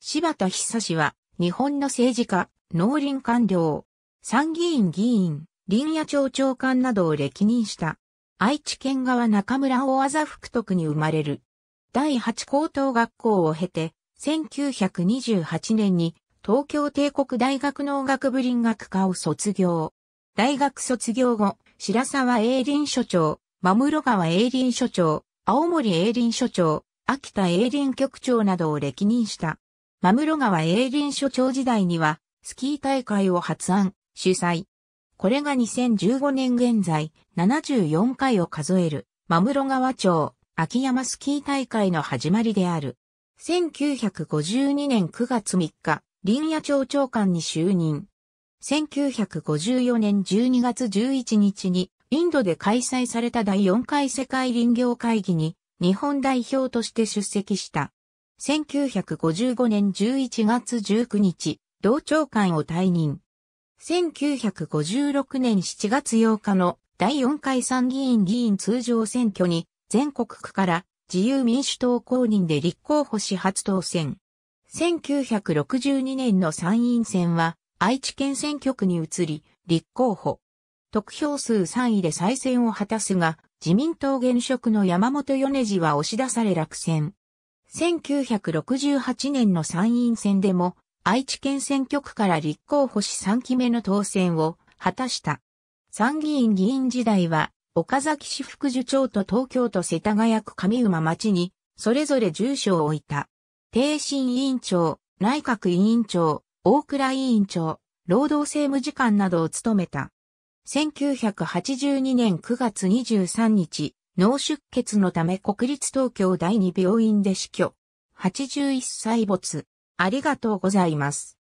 柴田久氏は、日本の政治家、農林官僚、参議院議員、林野庁長官などを歴任した。愛知県側中村大技福徳に生まれる。第8高等学校を経て、1928年に東京帝国大学農学部林学科を卒業。大学卒業後、白沢英林所長、真室川英林所長、青森英林所長、秋田英林局長などを歴任した。マムロ川営林所長時代には、スキー大会を発案、主催。これが2015年現在、74回を数える、マムロ川町、秋山スキー大会の始まりである。1952年9月3日、林野町長官に就任。1954年12月11日に、インドで開催された第4回世界林業会議に、日本代表として出席した。1955年11月19日、同長官を退任。1956年7月8日の第4回参議院議員通常選挙に全国区から自由民主党公認で立候補し初当選。1962年の参院選は愛知県選挙区に移り立候補。得票数3位で再選を果たすが、自民党現職の山本米次は押し出され落選。1968年の参院選でも、愛知県選挙区から立候補し3期目の当選を果たした。参議院議員時代は、岡崎市副首長と東京都世田谷区上馬町に、それぞれ住所を置いた。定審委員長、内閣委員長、大倉委員長、労働政務次官などを務めた。1982年9月23日、脳出血のため国立東京第二病院で死去。81歳没。ありがとうございます。